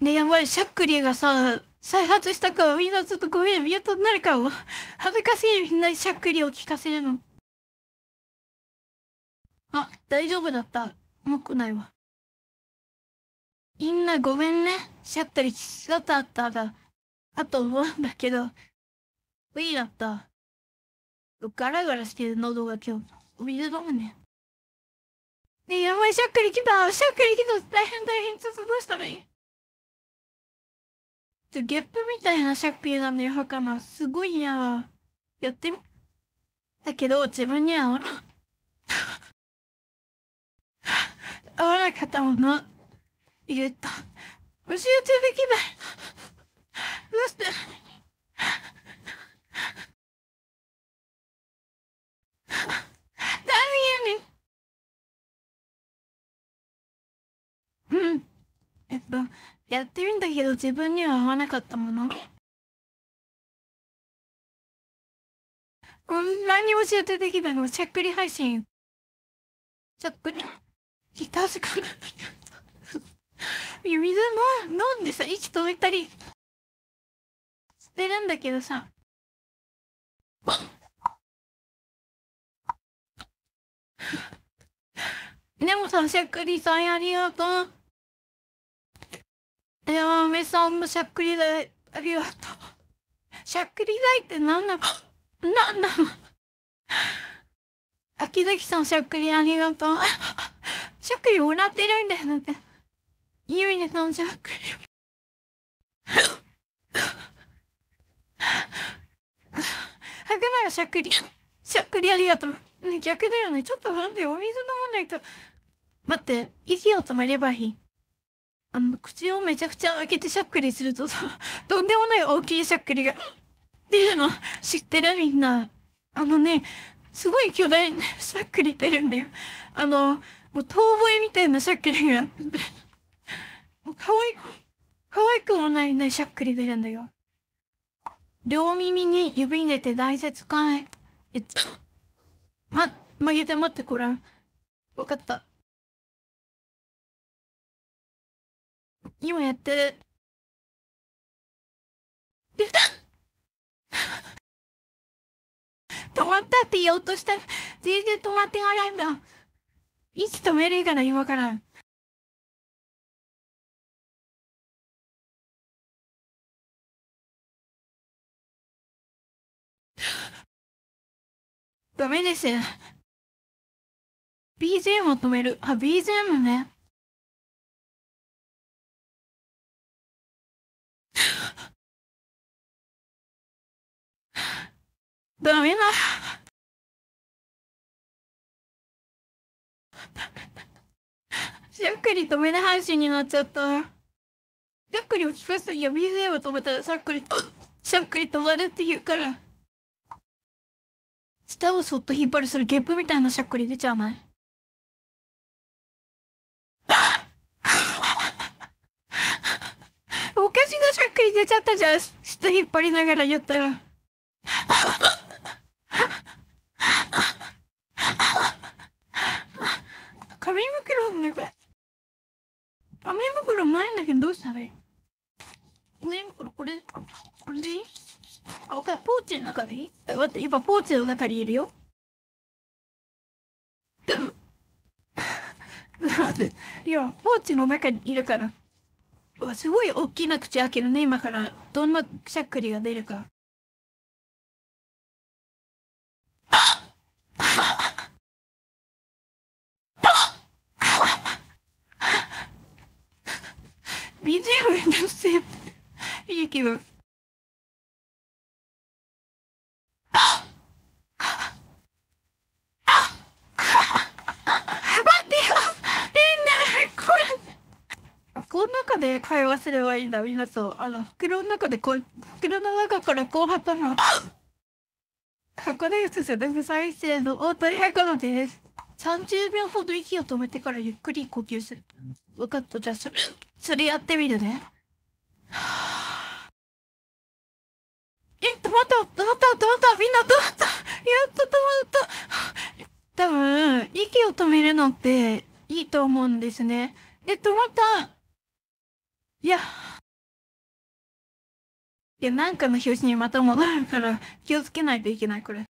ねやばい、しゃっくりがさ、再発したかみんなちょっとごめん、ミュートになるかも。恥ずかしい、みんなしゃっくりを聞かせるの。あ、大丈夫だった。重くないわ。みんなごめんね。しゃったり、しゃったあったが、あと思うんだけど、無理だった。ガラガラしてる喉が今日、お水飲むね。ねえ、やばい、しゃっくり来たしゃっくり来た大変大変、ちょっとどうしたらいいゲップみたいなシャッピーなんだよ、はかな。すごいや。やってみ、だけど自分には合わな、合わなかったもの、言った。教えてできない。とやってるんだけど自分には合わなかったものこんなに教えてできたのしゃっくり配信しゃっくりひたすか水も飲んでさ息止めたりしてるんだけどさでもさしゃっくりさんありがとうやおめさんもしゃっくりだい。ありがとう。しゃっくりだいって何なの何なの秋崎さんしゃっくりありがとう。しゃっくりもらってるんだよ、だって。ゆいねさんしゃっくり。はぐ米はしゃっくり。しゃっくりありがとう。ね、逆だよね。ちょっと待って、お水飲まないと。待って、息を止めればいい。あの、口をめちゃくちゃ開けてしゃっくりすると、さ、とんでもない大きいしゃっくりが、っていうの知ってるみんな。あのね、すごい巨大な しゃっくり出るんだよ。あの、もう遠吠えみたいなしゃっくりが、もう可愛い、可愛くもないね、しゃっくり出るんだよ。両耳に指入れて大切かい。えっと、ま、曲げて待って、これ。わかった。今やってる。た 止まったって言おうとしたら、全然止まってないんだ。いつ止めるかな、今から。ダメです。BGM を止める。あ、BGM ね。ダメだ。ジャックり止める配信になっちゃった。しャックリを聞かせたり、BFA を止めたら、シャックしシャック止まるって言うから。舌をそっと引っ張るするゲップみたいなしゃっくり出ちゃわないおかしなしゃっくり出ちゃったじゃん。舌引っ張りながら言ったら。袋の中紙袋ないんだけどどうしたらいい紙袋これ、これでいいあ、ポーチの中でいい待って、今ポーチの中にいるよ。待って、今ポーチの中にいるから。わ、すごい大きな口開けるね、今から。どんなくしゃっくりが出るか。в і д д і い、и на все, які ви. これこの中で会話すればいいんだ、みんなと。あの、袋の中でこう、袋の中からこう貼ったの。ここです、すぐ再生のオートエコノです。30秒ほど息を止めてからゆっくり呼吸する。分かった。じゃあ、それ、それやってみるね。え、止まった、止まった、止まった、みんな止まった、やっと止まった。多分、息を止めるのっていいと思うんですね。え、止まった。いや。いや、なんかの表紙にまた戻るから気をつけないといけない、これ。